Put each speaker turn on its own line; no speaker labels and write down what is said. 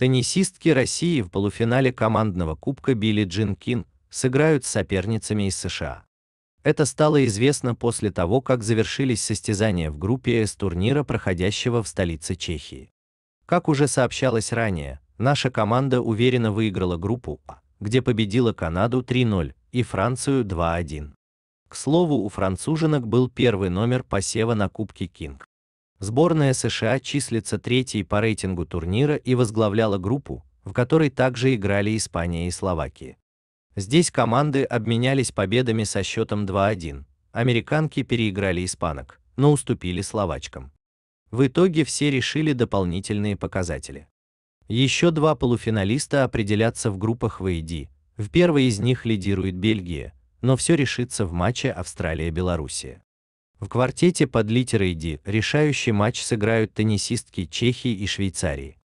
Теннисистки России в полуфинале командного кубка Билли Джин Кин сыграют с соперницами из США. Это стало известно после того, как завершились состязания в группе С турнира, проходящего в столице Чехии. Как уже сообщалось ранее, наша команда уверенно выиграла группу А, где победила Канаду 3-0 и Францию 2-1. К слову, у француженок был первый номер посева на Кубке Кинг. Сборная США числится третьей по рейтингу турнира и возглавляла группу, в которой также играли Испания и Словакия. Здесь команды обменялись победами со счетом 2-1. Американки переиграли испанок, но уступили словачкам. В итоге все решили дополнительные показатели. Еще два полуфиналиста определятся в группах ВИД. А в первой из них лидирует Бельгия, но все решится в матче Австралия-Белоруссия. В квартете под литерой D решающий матч сыграют теннисистки Чехии и Швейцарии.